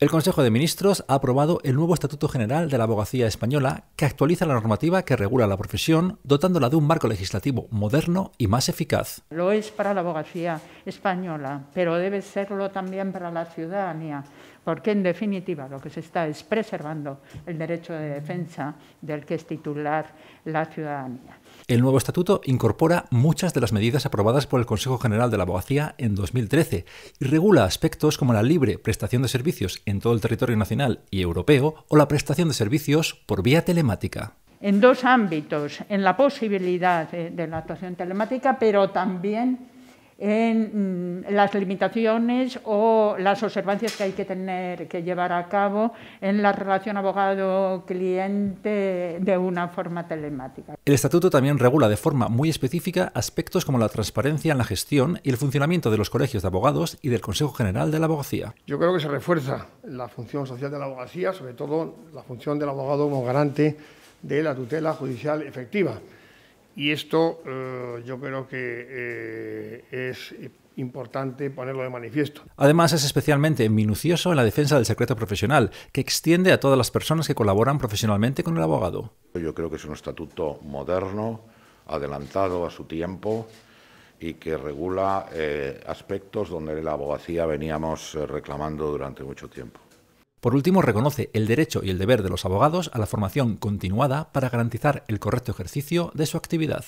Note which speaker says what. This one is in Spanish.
Speaker 1: El Consejo de Ministros ha aprobado el nuevo Estatuto General de la Abogacía Española que actualiza la normativa que regula la profesión, dotándola de un marco legislativo moderno y más eficaz.
Speaker 2: Lo es para la abogacía española, pero debe serlo también para la ciudadanía, porque en definitiva lo que se está es preservando el derecho de defensa del que es titular la ciudadanía.
Speaker 1: El nuevo estatuto incorpora muchas de las medidas aprobadas por el Consejo General de la Abogacía en 2013 y regula aspectos como la libre prestación de servicios en todo el territorio nacional y europeo o la prestación de servicios por vía telemática.
Speaker 2: En dos ámbitos, en la posibilidad eh, de la actuación telemática, pero también en mm, las limitaciones o las observancias que hay que tener que llevar a cabo en la relación abogado-cliente de una forma telemática.
Speaker 1: El estatuto también regula de forma muy específica aspectos como la transparencia en la gestión y el funcionamiento de los colegios de abogados y del Consejo General de la Abogacía.
Speaker 2: Yo creo que se refuerza
Speaker 3: la función social de la abogacía, sobre todo la función del abogado como garante de la tutela judicial efectiva y esto eh, yo creo que eh, es importante ponerlo de manifiesto.
Speaker 1: Además, es especialmente minucioso en la defensa del secreto profesional, que extiende a todas las personas que colaboran profesionalmente con el abogado.
Speaker 4: Yo creo que es un estatuto moderno, adelantado a su tiempo y que regula eh, aspectos donde la abogacía veníamos reclamando durante mucho
Speaker 1: tiempo. Por último, reconoce el derecho y el deber de los abogados a la formación continuada para garantizar el correcto ejercicio de su actividad.